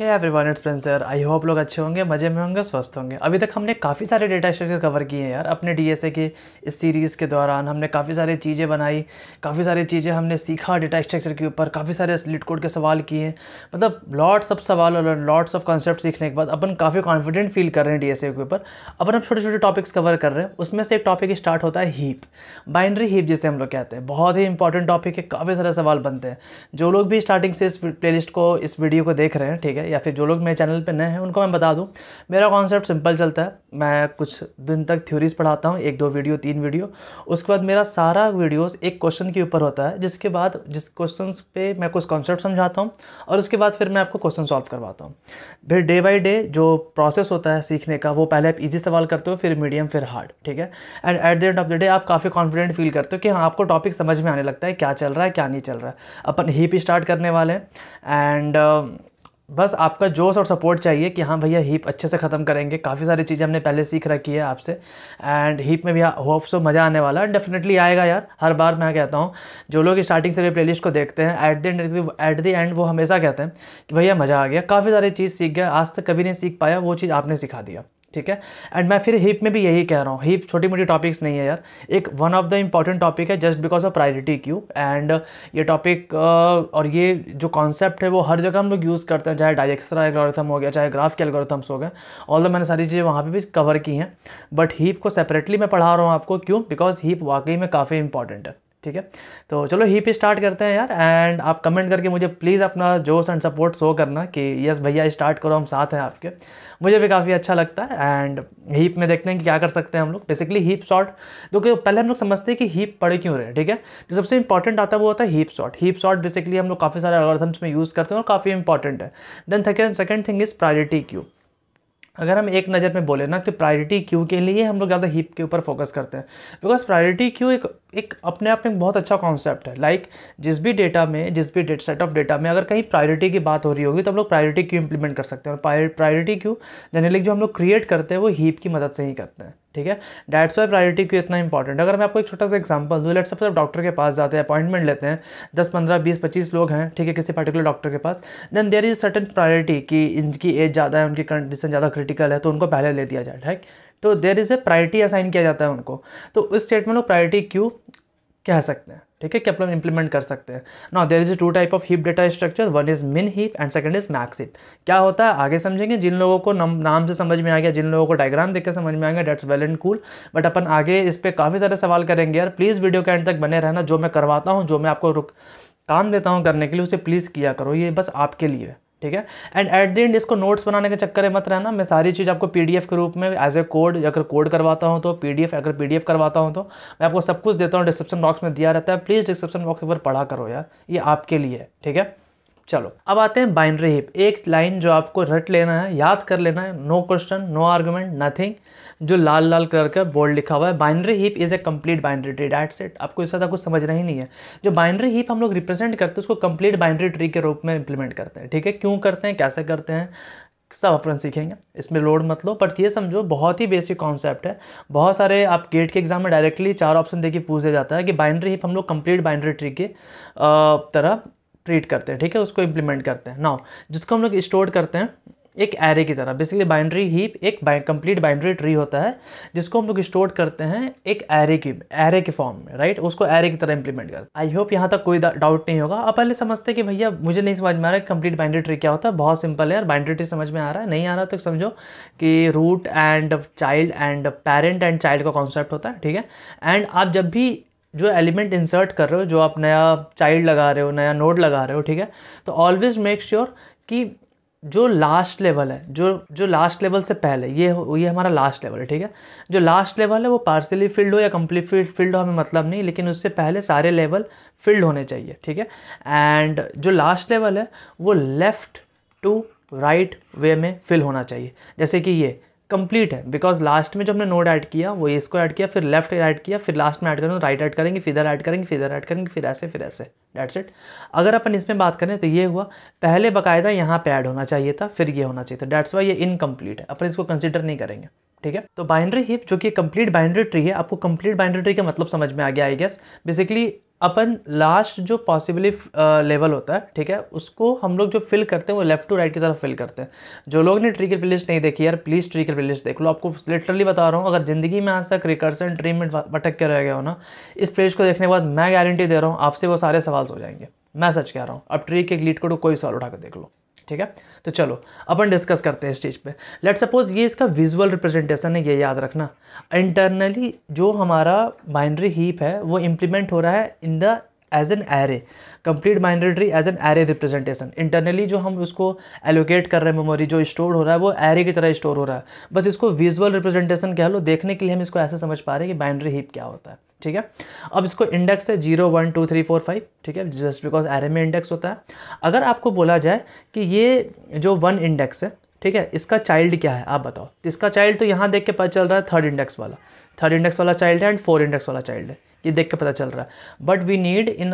है everyone it's Spencer I hope लोग अच्छे होंगे मजे में होंगे स्वस्थ होंगे अभी तक हमने काफ़ी सारे डेटा स्ट्रक्चर कवर किए हैं यार अपने डीएसए के इस सीरीज़ के दौरान हमने काफ़ी सारी चीज़ें बनाई काफ़ी सारी चीज़ें हमने सीखा डेटा स्ट्रक्चर के ऊपर काफ़ी सारे लिट कोड के सवाल किए मतलब लॉट्स ऑफ सवाल और लॉट्स ऑफ कॉन्सेप्ट सीखने के बाद अपन काफ़ी कॉन्फिडेंट फील कर रहे हैं डी के ऊपर अपन हम छोटे छोटे टॉपिक्स कवर कर रहे हैं उसमें से एक टॉपिक स्टार्ट होता है हीप बाइनरी हीप जिसे हम लोग कहते हैं बहुत ही इंपॉर्टेंट टॉपिक है काफ़ी सारे सवाल बनते हैं जो लोग भी स्टार्टिंग से इस लिस्ट को इस वीडियो को देख रहे हैं ठीक है है या फिर जो लोग मेरे चैनल पे नए हैं उनको मैं बता दूं मेरा कॉन्सेप्ट सिंपल चलता है मैं कुछ दिन तक थ्योरीज पढ़ाता हूँ एक दो वीडियो तीन वीडियो उसके बाद मेरा सारा वीडियोस एक क्वेश्चन के ऊपर होता है जिसके बाद जिस क्वेश्चन पे मैं कुछ कॉन्सेप्ट समझाता हूँ और उसके बाद फिर मैं आपको क्वेश्चन सॉल्व करवाता हूँ फिर डे बाई डे जो प्रोसेस होता है सीखने का वो पहले आप ईजी सवाल करते हो फिर मीडियम फिर हार्ड ठीक है and at the end of the day आप काफ़ी कॉन्फिडेंट फील करते हो कि हाँ आपको टॉपिक समझ में आने लगता है क्या चल रहा है क्या नहीं चल रहा है अपन हीप स्टार्ट करने वाले हैं एंड बस आपका जोश और सपोर्ट चाहिए कि हाँ भैया हीप अच्छे से ख़त्म करेंगे काफ़ी सारी चीज़ें हमने पहले सीख रखी है आपसे एंड हीप में भी होप सो मज़ा आने वाला है डेफिनेटली आएगा यार हर बार मैं कहता हूँ जो लोग स्टार्टिंग से मेरे प्लेलिस्ट को देखते हैं at the end at the end वो हमेशा कहते हैं कि भैया मज़ा आ गया काफ़ी सारी चीज़ सीख गया आज तक कभी नहीं सीख पाया वो चीज़ आपने सिखा दिया ठीक है एंड मैं फिर हीप में भी यही कह रहा हूँ हीप छोटी मोटी टॉपिक्स नहीं है यार एक one of the important topic है just because of priority queue and ये टॉपिक और ये जो कॉन्सेप्ट है वो हर जगह हम लोग यूज़ करते हैं चाहे डाइजेक्सरा एल्गोरिथम हो गया चाहे ग्राफ के एल्गोरिथम्स हो गए ऑल मैंने सारी चीज़ें वहाँ पर भी कवर की हैं बट हीप को सेपरेटली मैं पढ़ा रहा हूँ आपको क्यों बिकॉज हीप वाकई में काफ़ी इंपॉर्टेंट है ठीक है तो चलो ही पे स्टार्ट करते हैं यार एंड आप कमेंट करके मुझे प्लीज़ अपना जोश एंड सपोर्ट शो करना कि यस भैया स्टार्ट करो हम साथ हैं आपके मुझे भी काफ़ी अच्छा लगता है एंड हीप में देखते हैं कि क्या कर सकते हैं हम लोग बेसिकली हीप शॉट जो कि पहले हम लोग समझते हैं कि हीप पड़े क्यों रहे ठीक है जो सबसे इंपॉर्टेंट आता है वो होता है heap sort heap sort basically हम लोग काफ़ी सारे अलगर्थम्स में यूज़ करते हैं और काफ़ी इंपॉर्टेंट है then second thing is priority queue अगर हम एक नज़र में बोले ना तो प्रायोरिटी क्यू के लिए हम लोग ज़्यादा हीप के ऊपर फोकस करते हैं बिकॉज प्रायोरिटी क्यू एक एक अपने आप में बहुत अच्छा कॉन्सेप्ट है लाइक like, जिस भी डेटा में जिस भी डेट सेट ऑफ डेटा में अगर कहीं प्रायोरिटी की बात हो रही होगी तो हम लोग प्रायोरिटी क्यों इंप्लीमेंट कर सकते हैं और प्रायोरिटी क्यों जनरली जो हम लोग क्रिएट करते हैं वो हीप की मदद से ही करते हैं ठीक है डैट्स वाई प्रायोरिटी क्यों इतना इंपॉर्टेंट अगर मैं आपको एक छोटा सा एग्जाम्पल दूँ लेट्स सपोज डॉक्टर के पास जाते हैं अपॉइंटमेंट लेते हैं दस पंद्रह बीस पच्चीस लोग हैं ठीक है किसी पर्टिकुलर डॉक्टर के पास then there is certain priority कि इनकी एज ज़्यादा है उनकी कंडीशन ज़्यादा क्रिटिकल है तो उनको पहले ले दिया जाए ठीक तो there is a priority assign किया जाता है उनको तो उस स्टेटमेंट को प्रायोरिटी क्यू कह सकते हैं ठीक है कि लोग इंप्लीमेंट कर सकते हैं ना there is two type of heap data structure one is min heap and second is max heap क्या होता है आगे समझेंगे जिन लोगों को नम, नाम से समझ में आ गया जिन लोगों को डायग्राम देख के समझ में आ गया that's well and cool but अपन आगे इस पर काफ़ी सारे सवाल करेंगे यार प्लीज़ वीडियो के एंड तक बने रहना जो मैं करवाता हूँ जो मैं आपको रुक काम देता हूँ करने के लिए उसे प्लीज़ किया करो ये बस आपके लिए ठीक है एंड एट द एंड इसको नोट्स बनाने के चक्कर में मत रहना मैं सारी चीज़ आपको पीडीएफ के रूप में एज ए कोड अगर कोड करवाता हूँ तो पीडीएफ अगर पीडीएफ करवाता हूँ तो मैं आपको सब कुछ देता हूँ डिस्क्रिप्शन बॉक्स में दिया रहता है प्लीज़ डिस्क्रिप्शन बॉक्स पर पढ़ा करो यार ये आपके लिए है ठीक है चलो अब आते हैं बाइनरी हिप एक लाइन जो आपको रट लेना है याद कर लेना है no question no argument nothing जो लाल लाल कलर का बोर्ड लिखा हुआ है binary heap is a complete binary tree that's it आपको इस ज़्यादा तो कुछ समझना ही नहीं है जो बाइनरी हिप हम लोग रिप्रेजेंट करते हैं उसको कंप्लीट बाइनरी ट्री के रूप में इंप्लीमेंट करते हैं ठीक है क्यों करते हैं कैसे करते हैं सब अपन सीखेंगे इसमें लोड मत लो पर ये समझो बहुत ही बेसिक कॉन्सेप्ट है बहुत सारे आप गेट के एग्जाम में डायरेक्टली चार ऑप्शन देखिए पूछा जाता है कि बाइनरी हिप हम लोग कंप्लीट बाइनरी ट्री के तरह ट्रीट करते हैं ठीक है उसको इम्प्लीमेंट करते हैं नाउ जिसको हम लोग स्टोर करते हैं एक एरे की तरह बेसिकली बाइंड्री हीप एक कंप्लीट बाइंड्री ट्री होता है जिसको हम लोग स्टोर करते हैं एक एरे की एरे के फॉर्म में राइट उसको एरे की तरह इंप्लीमेंट करते हैं आई होप यहाँ तक कोई डाउट नहीं होगा आप पहले समझते हैं कि भैया मुझे नहीं समझ में आ रहा है कंप्लीट बाइंड्री ट्री क्या होता है बहुत सिंपल है यार बाइंड्री ट्री समझ में आ रहा है नहीं आ रहा तो समझो कि root and child and parent and child का कॉन्सेप्ट होता है ठीक है एंड आप जब भी जो एलिमेंट इंसर्ट कर रहे हो जो आप नया चाइल्ड लगा रहे हो नया नोड लगा रहे हो ठीक है तो ऑलवेज मेक श्योर कि जो लास्ट लेवल है जो जो लास्ट लेवल से पहले ये ये हमारा लास्ट लेवल है ठीक है जो लास्ट लेवल है वो पार्सली फिल्ड हो या कम्प्लीट फिल्ड फिल्ड हो हमें मतलब नहीं लेकिन उससे पहले सारे लेवल फिल्ड होने चाहिए ठीक है एंड जो लास्ट लेवल है वो लेफ़्ट टू राइट वे में फिल होना चाहिए जैसे कि ये कंप्लीट है बिकॉज लास्ट में जो हमने नोड ऐड किया वो इसको ऐड किया फिर लेफ्ट ऐड किया फिर लास्ट में ऐड करेंगे राइट ऐड करेंगे फिर ऐड करेंगे फिर ऐड करेंगे फिर ऐसे फिर ऐसे डेट्स इट अगर अपन इसमें बात करें तो ये हुआ पहले बाकायदा यहाँ पे ऐड होना चाहिए था फिर ये होना चाहिए था डेट्स वाई ये इनकम्प्लीट है अपन इसको कंसिडर नहीं करेंगे ठीक है तो बाइंड्री हिप जो कि कंप्लीट बाइंड्री ट्री है आपको कंप्लीट बाइंड्री ट्री का मतलब समझ में आ गया आई गेस बेसिकली अपन लास्ट जो पॉसिबली लेवल uh, होता है ठीक है उसको हम लोग जो फिल करते हैं वो लेफ्ट टू राइट की तरफ फिल करते हैं जो लोग ने ट्रिगर प्लेलिस्ट नहीं देखी यार प्लीज़ ट्रिगर प्लेलिस्ट देख लो आपको लिटरली बता रहा हूँ अगर ज़िंदगी में आज तक रिकर्सन ट्रीटमेंट भटक के रह गया हो ना इस प्लेलिस्ट को देखने के बाद मैं गारंटी दे रहा हूँ आपसे वो सारे सवाल हो जाएंगे मैं सच कह रहा हूँ अब ट्री के लीड को तो कोई सवाल उठाकर देख लो ठीक है तो चलो अपन डिस्कस करते हैं इस चीज़ पे लेट सपोज ये इसका विजुअल रिप्रेजेंटेशन है ये याद रखना इंटरनली जो हमारा बाइनरी हीप है वो इम्प्लीमेंट हो रहा है in the as an array complete binary tree as an array representation internally जो हम उसको एलोकेट कर रहे हैं मेमोरी जो स्टोर हो रहा है वो एरे की तरह स्टोर हो रहा है बस इसको विजुअल रिप्रेजेंटेशन कह लो देखने के लिए हम इसको ऐसे समझ पा रहे हैं कि बाइनरी हीप क्या होता है ठीक है अब इसको इंडेक्स है zero one two three four five ठीक है जस्ट बिकॉज एरे में इंडेक्स होता है अगर आपको बोला जाए कि ये जो वन इंडेक्स है ठीक है इसका चाइल्ड क्या है आप बताओ इसका चाइल्ड तो यहाँ देख के पता चल रहा है थर्ड इंडेक्स वाला थर्ड इंडेक्स वाला चाइल्ड है एंड फोर इंडेक्स वाला चाइल्ड है ये देख के पता चल रहा है बट वी नीड इन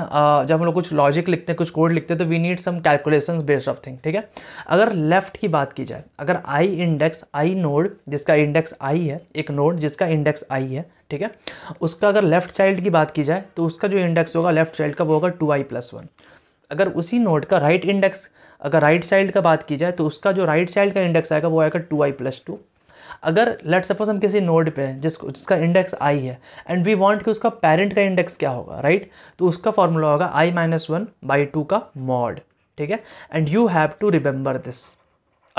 जब हम लोग कुछ लॉजिक लिखते हैं कुछ कोड लिखते हैं तो we need some calculation based of thing ठीक है अगर लेफ्ट की बात की जाए अगर आई इंडेक्स आई नोड जिसका इंडेक्स आई है एक नोड जिसका इंडेक्स आई है ठीक है उसका अगर लेफ्ट चाइल्ड की बात की जाए तो उसका जो इंडेक्स होगा लेफ्ट चाइल्ड का वो होगा टू आई प्लस वन अगर उसी नोड का राइट right इंडेक्स अगर राइट right चाइल्ड का बात की जाए तो उसका जो राइट right चाइल्ड का इंडेक्स आएगा वो आएगा टू आई प्लस टू अगर लेट सपोज हम किसी नोड पे हैं जिसको जिसका इंडेक्स आई है एंड वी वांट कि उसका पेरेंट का इंडेक्स क्या होगा राइट right? तो उसका फॉर्मूला होगा I minus one by two का मॉड ठीक है and you have to remember this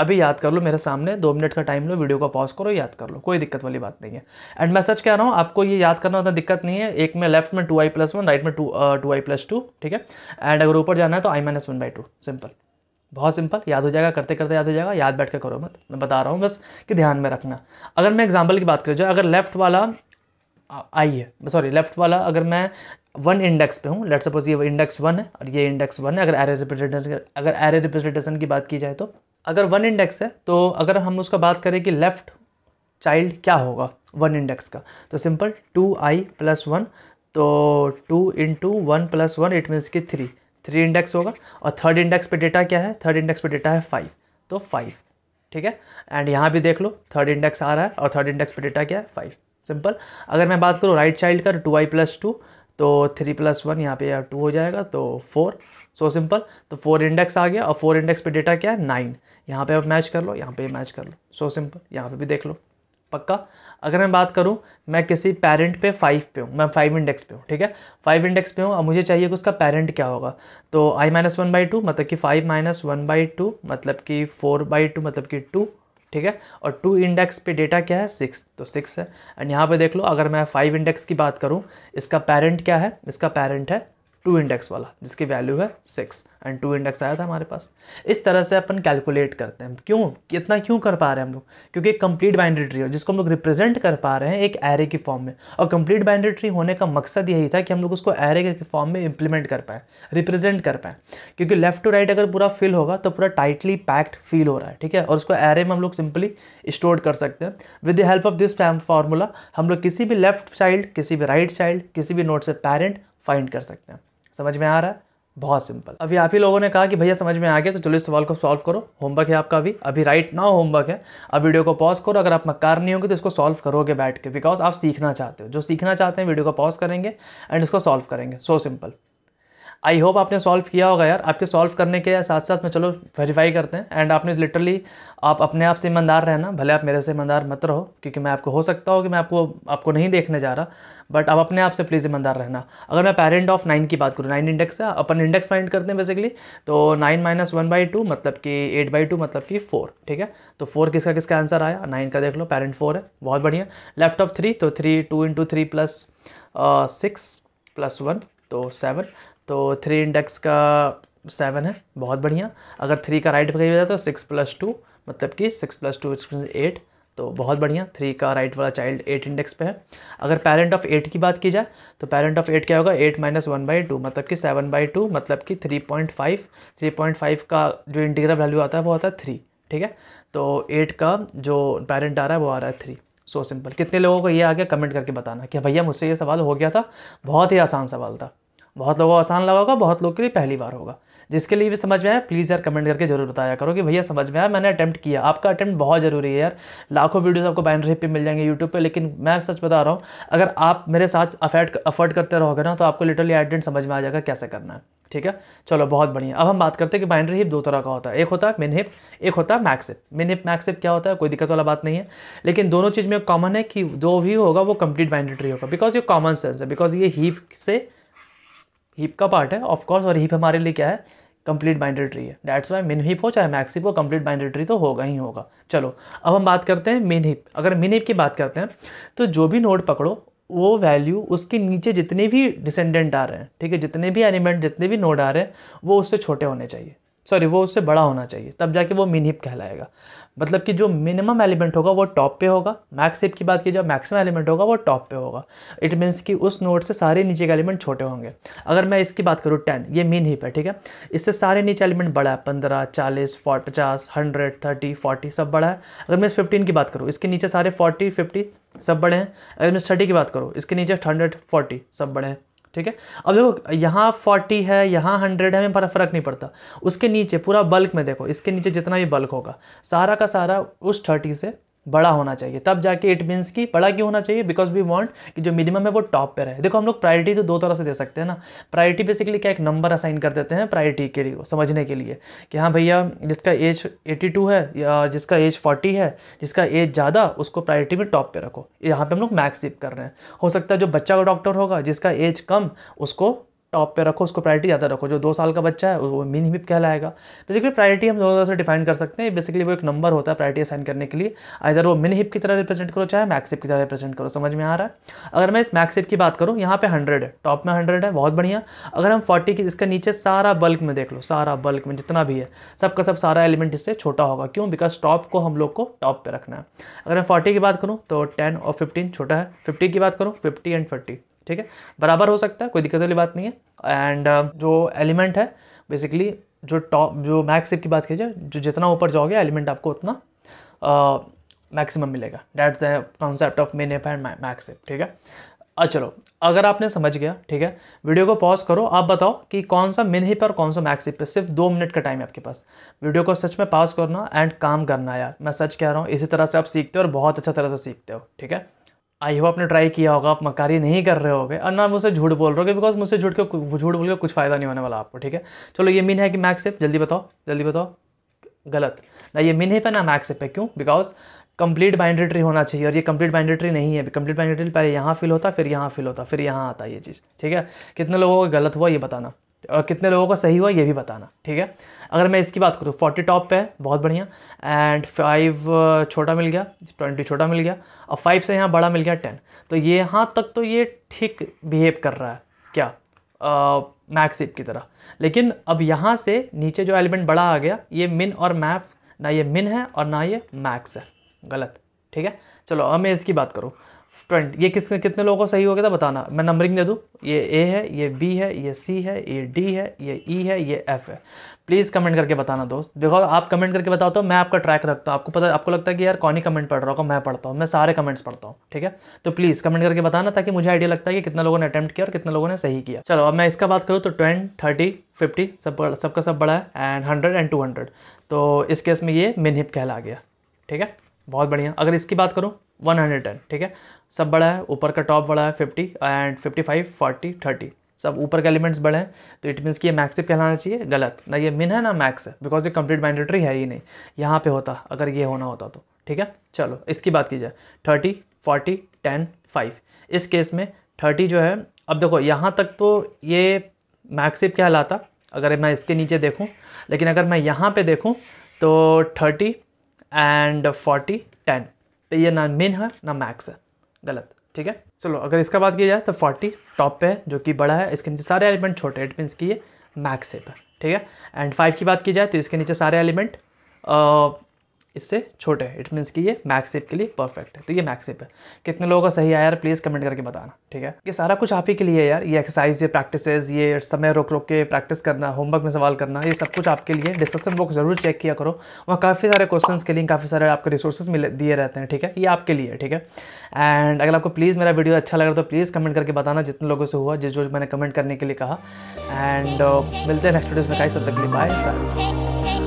अभी याद कर लो मेरे सामने दो मिनट का टाइम लो वीडियो को पॉज करो याद कर लो कोई दिक्कत वाली बात नहीं है एंड मैं सच कह रहा हूँ आपको ये याद करना उतना दिक्कत नहीं है एक में लेफ्ट में two I plus one right में two two I plus two ठीक है एंड अगर ऊपर जाना है तो I minus one by two simple बहुत सिंपल याद हो जाएगा करते करते याद हो जाएगा याद बैठ कर करो मत मैं बता रहा हूँ बस कि ध्यान में रखना अगर मैं एग्जाम्पल की बात करें जो अगर लेफ्ट वाला आई है सॉरी लेफ्ट वाला अगर मैं वन इंडेक्स पे हूँ लेट सपोज ये इंडेक्स वन है और ये इंडेक्स वन है अगर एरे रिप्रेजेंटेशन अगर एरे रिप्रेजेंटेशन की बात की जाए तो अगर वन इंडेक्स है तो अगर हम उसका बात करें कि लेफ्ट चाइल्ड क्या होगा वन इंडेक्स का तो simple two I plus one तो two into one plus one it means कि थ्री थ्री इंडेक्स होगा और थर्ड इंडेक्स पे डेटा क्या है थर्ड इंडेक्स पे डेटा है फाइव तो फाइव ठीक है एंड यहाँ भी देख लो थर्ड इंडेक्स आ रहा है और थर्ड इंडेक्स पे डेटा क्या है फाइव सिंपल अगर मैं बात करूँ राइट चाइल्ड का तो टू आई प्लस टू तो थ्री प्लस वन यहाँ पे यार टू हो जाएगा तो फोर सो सिंपल तो फोर इंडेक्स आ गया और फोर इंडेक्स पे डेटा क्या है नाइन यहाँ पे आप मैच कर लो यहाँ पे मैच कर लो सो सिंपल यहाँ पे भी देख लो पक्का अगर मैं बात करूँ मैं किसी पेरेंट पे फाइव पे हूँ मैं फाइव इंडेक्स पे हूँ ठीक है फाइव इंडेक्स पे हूँ अब मुझे चाहिए कि उसका पेरेंट क्या होगा तो I minus one by two मतलब कि five minus one by two मतलब कि फोर बाई टू मतलब कि टू ठीक है और टू इंडेक्स पे डेटा क्या है सिक्स तो सिक्स है एंड यहाँ पे देख लो अगर मैं फाइव इंडेक्स की बात करूँ इसका पेरेंट क्या है इसका पेरेंट है टू इंडेक्स वाला जिसकी वैल्यू है सिक्स एंड टू इंडेक्स आया था हमारे पास इस तरह से अपन कैलकुलेट करते हैं क्यों इतना क्यों कर पा रहे हैं हम लोग क्योंकि एक कंप्लीट बाइंड्री ट्री हो जिसको हम लोग रिप्रेजेंट कर पा रहे हैं एक एरे की फॉर्म में और कंप्लीट बाइंड्री ट्री होने का मकसद यही था कि हम लोग उसको एरे के फॉर्म में इंप्लीमेंट कर पाएँ रिप्रेजेंट कर पाएँ क्योंकि लेफ्ट टू राइट अगर पूरा फिल होगा तो पूरा टाइटली पैक्ड फील हो रहा है ठीक है और उसको एरे में हम लोग सिंपली स्टोर कर सकते हैं with the help of this formula हम लोग किसी भी लेफ्ट चाइल्ड किसी भी राइट right चाइल्ड किसी भी नोट से पेरेंट फाइंड कर सकते हैं समझ में आ रहा है बहुत सिंपल अभी आप ही लोगों ने कहा कि भैया समझ में आ गया तो चलो इस सवाल को सॉल्व करो होमवर्क है आपका अभी अभी राइट ना होमवर्क है अब वीडियो को पॉज करो अगर आप मक्कार नहीं होंगे तो इसको सॉल्व करोगे बैठ के बिकॉज आप सीखना चाहते हो जो सीखना चाहते हैं वीडियो को पॉज करेंगे एंड इसको सॉल्व करेंगे सो सिंपल आई होप आपने सॉल्व किया होगा यार आपके सॉल्व करने के साथ साथ में चलो वेरीफाई करते हैं एंड आपने लिटरली आप अपने आप से ईमानदार रहना भले आप मेरे से ईमानदार मत रहो क्योंकि मैं आपको हो सकता हो कि मैं आपको आपको नहीं देखने जा रहा बट आप अपने आप से प्लीज़ ईमानदार रहना अगर मैं पेरेंट ऑफ नाइन की बात करूँ नाइन इंडेक्स है अपन इंडेक्स फाइंड करते हैं बेसिकली तो nine minus one by two मतलब कि एट बाई टू मतलब कि फोर ठीक है तो फोर किसका किसका आंसर आया नाइन का देख लो पेरेंट फोर है बहुत बढ़िया लेफ्ट ऑफ थ्री तो three two into three plus six plus one तो सेवन तो थ्री इंडेक्स का सेवन है बहुत बढ़िया अगर थ्री का राइट पकड़ जाए तो सिक्स प्लस टू मतलब कि सिक्स प्लस टू एट तो बहुत बढ़िया थ्री का राइट वाला चाइल्ड एट इंडेक्स पे है अगर पेरेंट ऑफ एट की बात की जाए तो पेरेंट ऑफ एट क्या होगा eight minus one by two मतलब कि सेवन बाई टू मतलब कि three point five three point five का जो इंटीग्रल वैल्यू आता है वो आता है थ्री ठीक है तो एट का जो पेरेंट आ रहा है वो आ रहा है थ्री सो सिंपल कितने लोगों को ये आ गया कमेंट करके बताना कि भैया मुझसे ये सवाल हो गया था बहुत ही आसान सवाल था बहुत लोगों को आसान लगा होगा बहुत लोग के लिए पहली बार होगा जिसके लिए भी समझ में आया प्लीज़ यार कमेंट करके जरूर बताया करो कि भैया समझ में आया मैंने अटैम्प्ट किया आपका अटैम्प्ट बहुत ज़रूरी है यार लाखों वीडियोस आपको बाइनरी पे मिल जाएंगे यूट्यूब पे लेकिन मैं सच बता रहा हूँ अगर आप मेरे साथ अफेट अफर्ट करते रहोगे ना तो आपको लिटरली एडेंट समझ में आ जाएगा कैसे करना है ठीक है चलो बहुत बढ़िया अब हम बात करते हैं कि बाइनरी हिप दो तरह का होता है एक होता है मिन हिप एक होता है मैक्सिप मिन हिप मैक्सिप क्या होता है कोई दिक्कत वाला बात नहीं है लेकिन दोनों चीज़ में कॉमन है कि जो भी होगा वो कंप्लीट बाइनरी ट्री होगा बिकॉज ये कॉमन सेंस है बिकॉज ये हिप से हिप का पार्ट है ऑफकोर्स और हिप हमारे लिए क्या है कंप्लीट बाइंडर ट्री है डैट्स वाई मिन हिप हो चाहे मैक्स हिप हो कंप्लीट बाइंडर ट्री तो होगा ही होगा चलो अब हम बात करते हैं मिन हिप अगर मिन हिप की बात करते हैं तो जो भी नोड पकड़ो वो वैल्यू उसके नीचे जितने भी डिसेंडेंट आ रहे हैं ठीक है जितने भी एलिमेंट जितने भी नोड आ रहे हैं वो उससे छोटे होने चाहिए सॉरी वो उससे बड़ा होना चाहिए तब जाके वो मिन हिप कहलाएगा मतलब कि जो मिनिमम एलिमेंट होगा वो टॉप पे होगा मैक्स सेप की बात की जाए मैक्सिमम एलिमेंट होगा वो टॉप पे होगा इट मीन्स कि उस नोट से सारे नीचे के एलिमेंट छोटे होंगे अगर मैं इसकी बात करूँ टेन ये मीन ही पर ठीक है इससे सारे नीचे एलिमेंट बड़ा है पंद्रह चालीस फोर्ट पचास हंड्रेड थर्टी फोर्टी सब बड़ा है अगर मैं इस फिफ्टीन की बात करूँ इसके नीचे सारे फोर्टी फिफ्टी सब बड़े हैं अगर मैं थर्टी की बात करूँ इसके नीचे हंड्रेड फोर्टी सब बड़े हैं ठीक है अब देखो यहाँ फोर्टी है यहाँ हंड्रेड है हमें पर फर्क नहीं पड़ता उसके नीचे पूरा बल्क में देखो इसके नीचे जितना भी बल्क होगा सारा का सारा उस थर्टी से बड़ा होना चाहिए तब जाके इट मीन्स कि बड़ा क्यों होना चाहिए बिकॉज वी वांट कि जो मिनिमम है वो टॉप पर रहे देखो हम लोग प्रायोरिटी तो दो तरह से दे सकते हैं ना प्रायोरिटी बेसिकली क्या एक नंबर असाइन कर देते हैं प्रायोरिटी के लिए समझने के लिए कि हाँ भैया जिसका एज 82 है या जिसका एज 40 है जिसका एज ज़्यादा उसको प्रायोरिटी में टॉप पर रखो यहाँ पर हम लोग मैक्सिप कर रहे हैं हो सकता है जो बच्चा का डॉक्टर होगा जिसका एज कम उसको टॉप पे रखो उसको प्रायोरिटी ज़्यादा रखो जो दो साल का बच्चा है वो मिन हिप कहलाएगा बेसिकली प्रायोरिटी हम दोनों तरह से डिफाइन कर सकते हैं बेसिकली वो एक नंबर होता है प्रायोरिटी असाइन करने के लिए इधर वो मिन हिप की तरह रिप्रेजेंट करो चाहे मैक्स हिप की तरह रिप्रेजेंट करो समझ में आ रहा है अगर मैं इस मैक्सिप की बात करूँ यहाँ पे हंड्रेड है टॉप में हंड्रेड है बहुत बढ़िया अगर हम फोर्टी की इसके नीचे सारा बल्क में देख लो सारा बल्क में जितना भी है सबका सब सारा एलिमेंट इससे छोटा होगा क्यों बिकॉज टॉप को हम लोग को टॉप पर रखना है अगर मैं फोर्टी की बात करूँ तो टेन और फिफ्टीन छोटा है फिफ्टी की बात करूँ फिफ्टी एंड थर्टी ठीक है बराबर हो सकता है कोई दिक्कत वाली बात नहीं है एंड uh, जो एलिमेंट है बेसिकली जो टॉप जो मैक्स की बात कीजिए जो जितना ऊपर जाओगे एलिमेंट आपको उतना मैक्सिमम uh, मिलेगा that's the concept of min heap and max ठीक है अच्छा चलो अगर आपने समझ गया ठीक है वीडियो को पॉज करो आप बताओ कि कौन सा मिन हिप और कौन सा मैक्स हिप है सिर्फ दो मिनट का टाइम है आपके पास वीडियो को सच में पास करना एंड काम करना यार मैं सच कह रहा हूँ इसी तरह से आप सीखते हो और बहुत अच्छा तरह से सीखते हो ठीक है आई होप आपने ट्राई किया होगा आप मकारी नहीं कर रहे होगे और ना मुझसे झूठ बोल रहे हो बिकॉज मुझसे झूठ के झूठ बोल के कुछ फ़ायदा नहीं होने वाला आपको ठीक है चलो ये मीन है कि मैक्स एप जल्दी बताओ जल्दी बताओ गलत ना ये मिन ही पे ना मैक्स एप है क्यों बिकॉज कंप्लीट बाइंडेट्री होना चाहिए और ये कंप्लीट बाइंड्री नहीं है कंप्लीट बाइंड्री पहले यहाँ फिल होता फिर यहाँ फिल होता फिर यहाँ आता ये चीज़ ठीक है कितने लोगों का गलत हुआ ये बताना और कितने लोगों का सही हुआ ये भी बताना ठीक है अगर मैं इसकी बात करूँ फोर्टी टॉप पे है बहुत बढ़िया एंड फाइव uh, छोटा मिल गया ट्वेंटी छोटा मिल गया और फाइव से यहाँ बड़ा मिल गया टेन तो ये यहाँ तक तो ये ठीक बिहेव कर रहा है क्या मैक्सिप uh, की तरह लेकिन अब यहाँ से नीचे जो एलिमेंट बड़ा आ गया ये मिन और मैफ ना ये मिन है और ना ये मैक्स है गलत ठीक है चलो अब मैं इसकी बात करूँ ट्वेंटी ये किस कितने लोगों को सही हो गया था बताना मैं नंबरिंग दे दूँ ये ए है ये बी है ये सी है ये डी है ये ई e है ये एफ है प्लीज़ कमेंट करके बताना दोस्त देखो आप कमेंट करके बताते हो मैं आपका ट्रैक रखता हूँ आपको पता आपको लगता है कि यार कौन ही कमेंट पढ़ रहा होगा मैं पढ़ता हूँ मैं सारे कमेंट्स पढ़ता हूँ ठीक है तो प्लीज़ कमेंट करके बताना ताकि मुझे आइडिया लगता है कि कितने लोगों ने अटैम्प्ट किया और कितने लोगों ने सही किया चलो अब मैं इसका बात करूँ तो ट्वेंट थर्टी फिफ्टी सब सबका सब बड़ा है and hundred and two hundred तो इस केस में ये मिनहिप कहला गया ठीक है बहुत बढ़िया अगर इसकी बात करूँ वन हंड्रेड टेन ठीक है सब बड़ा है ऊपर का टॉप बड़ा है fifty and fifty five forty thirty सब ऊपर के एलिमेंट्स बड़े हैं तो इट मीन्स कि ये मैक्सिप कहलाना चाहिए गलत ना ये मिन है ना मैक्स है बिकॉज ये कंप्लीट मैंडेटरी है ही नहीं यहाँ पे होता अगर ये होना होता तो ठीक है चलो इसकी बात की जाए थर्टी फोर्टी टेन फाइव इस केस में थर्टी जो है अब देखो यहाँ तक तो ये मैक्सिप कहलाता अगर मैं इसके नीचे देखूँ लेकिन अगर मैं यहाँ पर देखूँ तो थर्टी एंड फोर्टी टेन तो ये ना मिन है ना मैक्स है गलत ठीक है चलो अगर इसका बात किया जाए तो फोर्टी टॉप पे है जो कि बड़ा है इसके नीचे सारे एलिमेंट छोटे इट मीन्स की ये मैक्स है ठीक है एंड फाइव की बात की जाए तो इसके नीचे सारे एलिमेंट इससे छोटे इट मीन्स कि ये मैक्सिप के लिए परफेक्ट है तो ये मैक्सिप है कितने लोगों का सही आया यार प्लीज़ कमेंट करके बताना ठीक है ये सारा कुछ आप ही के लिए है यार ये एक्सरसाइज ये प्रैक्टिसेस ये समय रोक रोक के प्रैक्टिस करना होमवर्क में सवाल करना ये सब कुछ आपके लिए डिस्क्रिप्शन बॉक्स जरूर चेक किया करो वहाँ काफ़ी सारे क्वेश्चन के लिए काफ़ी सारे आपको रिसोर्सेज मिले दिए रहते हैं ठीक है ये आपके लिए ठीक है एंड अगर आपको प्लीज़ मेरा वीडियो अच्छा लगा तो प्लीज़ कमेंट करके बताना जितने लोगों से हुआ जिस जो मैंने कमेंट करने के लिए कहा एंड uh, मिलते हैं नेक्स्ट वीडियो में कहा तब तक के लिए